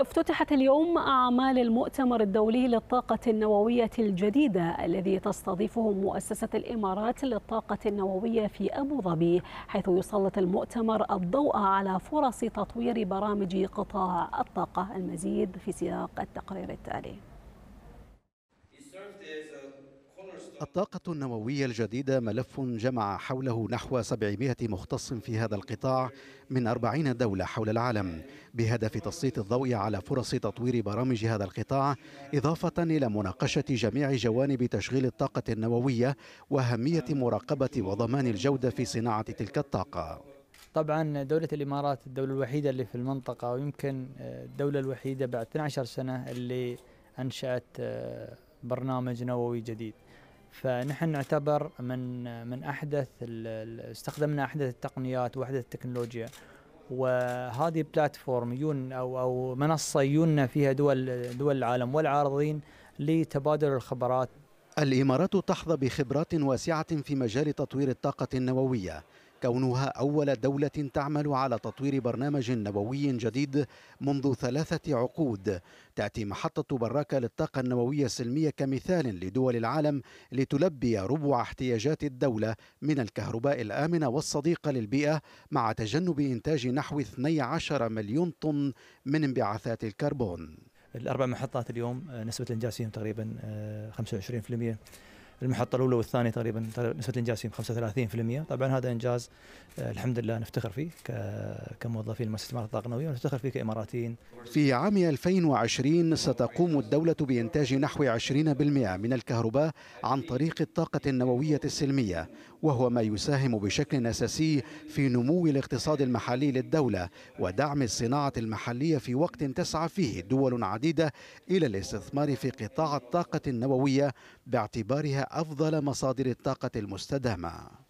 افتتحت اليوم أعمال المؤتمر الدولي للطاقة النووية الجديدة الذي تستضيفه مؤسسة الإمارات للطاقة النووية في أبو ظبي حيث يسلط المؤتمر الضوء على فرص تطوير برامج قطاع الطاقة المزيد في سياق التقرير التالي الطاقة النووية الجديدة ملف جمع حوله نحو 700 مختص في هذا القطاع من 40 دولة حول العالم بهدف تسليط الضوء على فرص تطوير برامج هذا القطاع إضافة إلى مناقشة جميع جوانب تشغيل الطاقة النووية وأهمية مراقبة وضمان الجودة في صناعة تلك الطاقة طبعا دولة الإمارات الدولة الوحيدة اللي في المنطقة ويمكن الدولة الوحيدة بعد 12 سنة اللي أنشأت برنامج نووي جديد فنحن نعتبر من من احدث استخدمنا احدث التقنيات واحدث التكنولوجيا وهذه بلاتفورم يون او او منصه يوننا فيها دول دول العالم والعارضين لتبادل الخبرات الامارات تحظى بخبرات واسعه في مجال تطوير الطاقه النوويه كونها أول دولة تعمل على تطوير برنامج نووي جديد منذ ثلاثة عقود تأتي محطة براكة للطاقة النووية السلمية كمثال لدول العالم لتلبي ربع احتياجات الدولة من الكهرباء الآمنة والصديقة للبيئة مع تجنب إنتاج نحو 12 مليون طن من انبعاثات الكربون الأربع محطات اليوم آه، نسبة الإنجاز فيهم تقريبا 25% آه، المحطه الاولى والثانيه تقريبا نسبه الانجاز فيهم 35% طبعا هذا انجاز آه، الحمد لله نفتخر فيه كموظفين مؤسسه الامارات الطاقه النوويه ونفتخر فيه كاماراتيين. في عام 2020 ستقوم الدوله بانتاج نحو 20% من الكهرباء عن طريق الطاقه النوويه السلميه وهو ما يساهم بشكل اساسي في نمو الاقتصاد المحلي للدوله ودعم الصناعه المحليه في وقت تسعى فيه دول عديده الى الاستثمار في قطاع الطاقه النوويه باعتبارها أفضل مصادر الطاقة المستدامة